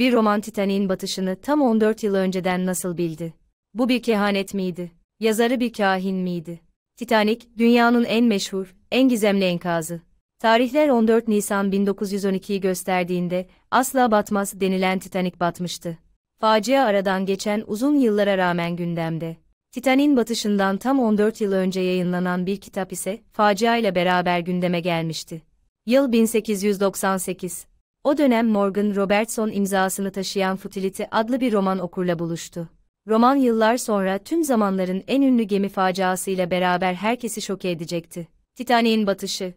bir roman Titanik'in batışını tam 14 yıl önceden nasıl bildi? Bu bir kehanet miydi? Yazarı bir kahin miydi? Titanik, dünyanın en meşhur, en gizemli enkazı. Tarihler 14 Nisan 1912'yi gösterdiğinde, asla batmaz denilen Titanik batmıştı. Facia aradan geçen uzun yıllara rağmen gündemde. Titanik'in batışından tam 14 yıl önce yayınlanan bir kitap ise, facia ile beraber gündeme gelmişti. Yıl 1898. O dönem Morgan Robertson imzasını taşıyan Futility adlı bir roman okurla buluştu. Roman yıllar sonra tüm zamanların en ünlü gemi faciasıyla beraber herkesi şoke edecekti. Titanik'in batışı.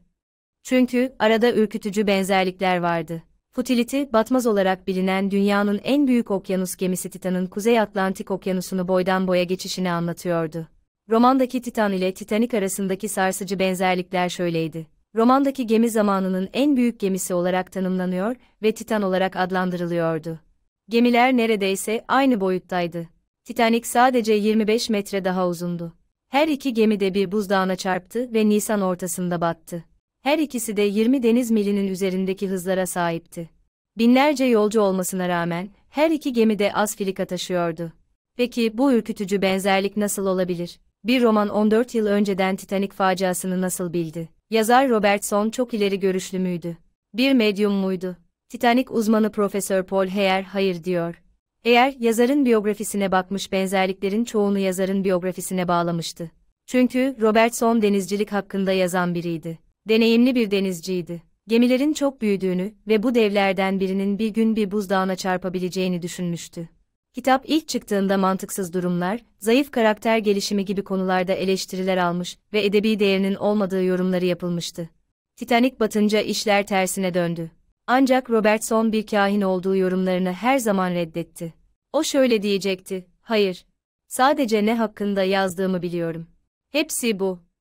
Çünkü arada ürkütücü benzerlikler vardı. Futility, batmaz olarak bilinen dünyanın en büyük okyanus gemisi Titan'ın Kuzey Atlantik Okyanusu'nu boydan boya geçişini anlatıyordu. Romandaki Titan ile Titanic arasındaki sarsıcı benzerlikler şöyleydi romandaki gemi zamanının en büyük gemisi olarak tanımlanıyor ve Titan olarak adlandırılıyordu. Gemiler neredeyse aynı boyuttaydı. Titanic sadece 25 metre daha uzundu. Her iki gemi de bir buzdağına çarptı ve Nisan ortasında battı. Her ikisi de 20 deniz milinin üzerindeki hızlara sahipti. Binlerce yolcu olmasına rağmen her iki gemi de az filika taşıyordu. Peki bu ürkütücü benzerlik nasıl olabilir? Bir roman 14 yıl önceden Titanic faciasını nasıl bildi? Yazar Robertson çok ileri görüşlü müydü? Bir medyum muydu? Titanic uzmanı Profesör Paul Heyer hayır diyor. Eğer yazarın biyografisine bakmış benzerliklerin çoğunu yazarın biyografisine bağlamıştı. Çünkü Robertson denizcilik hakkında yazan biriydi. Deneyimli bir denizciydi. Gemilerin çok büyüdüğünü ve bu devlerden birinin bir gün bir buzdağına çarpabileceğini düşünmüştü. Kitap ilk çıktığında mantıksız durumlar, zayıf karakter gelişimi gibi konularda eleştiriler almış ve edebi değerinin olmadığı yorumları yapılmıştı. Titanic batınca işler tersine döndü. Ancak Robertson bir kahin olduğu yorumlarını her zaman reddetti. O şöyle diyecekti, hayır, sadece ne hakkında yazdığımı biliyorum. Hepsi bu.